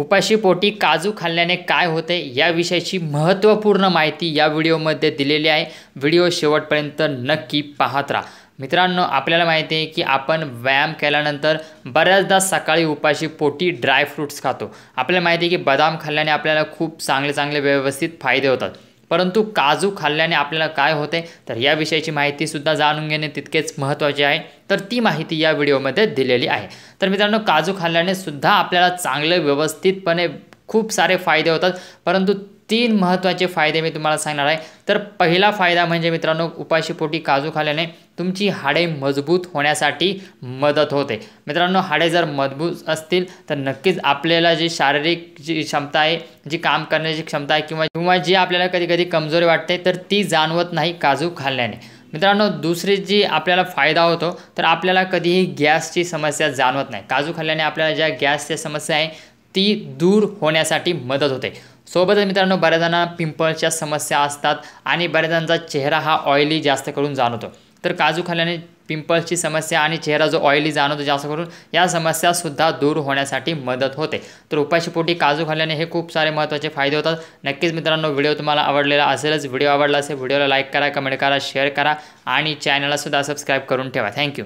उपाशी पोटी काजू खाल्ल्याने काय होते याविषयीची महत्त्वपूर्ण माहिती या व्हिडिओमध्ये दिलेली आहे व्हिडिओ शेवटपर्यंत नक्की पाहत राहा मित्रांनो आपल्याला माहिती आहे की आपण व्यायाम केल्यानंतर बऱ्याचदा सकाळी उपाशी पोटी ड्रायफ्रूट्स खातो आपल्याला माहिती आहे की बदाम खाल्ल्याने आपल्याला खूप चांगले चांगले व्यवस्थित फायदे होतात परंतु काजू खाल्ल्याने आपल्याला काय होते तर या विषयाची माहितीसुद्धा जाणून घेणे तितकेच महत्त्वाचे आहे तर ती माहिती या व्हिडिओमध्ये दिलेली आहे तर मित्रांनो काजू खाल्ल्याने सुद्धा आपल्याला चांगले व्यवस्थितपणे खूप सारे फायदे होतात परंतु तीन महत्त्वाचे फायदे मी तुम्हाला सांगणार आहे तर पहिला फायदा म्हणजे मित्रांनो उपाशीपोटी काजू खाल्याने तुमची हाडे मजबूत होण्यासाठी मदत होते मित्रांनो हाडे जर मजबूत असतील तर नक्कीच आपल्याला जी शारीरिक जी क्षमता आहे जी काम करण्याची क्षमता आहे किंवा किंवा जी आपल्याला कधी कधी कमजोरी वाटते तर ती जाणवत नाही काजू खाल्ल्याने मित्रांनो दुसरी जी आपल्याला फायदा होतो तर आपल्याला कधीही गॅसची समस्या जाणवत नाही काजू खाल्ल्याने आपल्याला ज्या गॅसच्या समस्या आहे ती दूर होण्यासाठी मदत होते सोबतच मित्रांनो बऱ्याचजणा पिंपल्सच्या समस्या असतात आणि बऱ्याचांचा चेहरा हा ऑइली जास्त करून जाणवतो तर काजू खाल्ल्याने पिंपल्सची समस्या आणि चेहरा जो ऑइली जाणवतो जास्त करून या समस्यासुद्धा दूर होण्यासाठी मदत होते तर उपाशीपोटी काजू खाल्ल्याने हे खूप सारे महत्त्वाचे फायदे होतात नक्कीच मित्रांनो व्हिडिओ तुम्हाला आवडलेला असेलच व्हिडिओ आवडला असेल व्हिडिओला लाईक करा कमेंट करा शेअर करा आणि चॅनलसुद्धा सबस्क्राईब करून ठेवा थँक्यू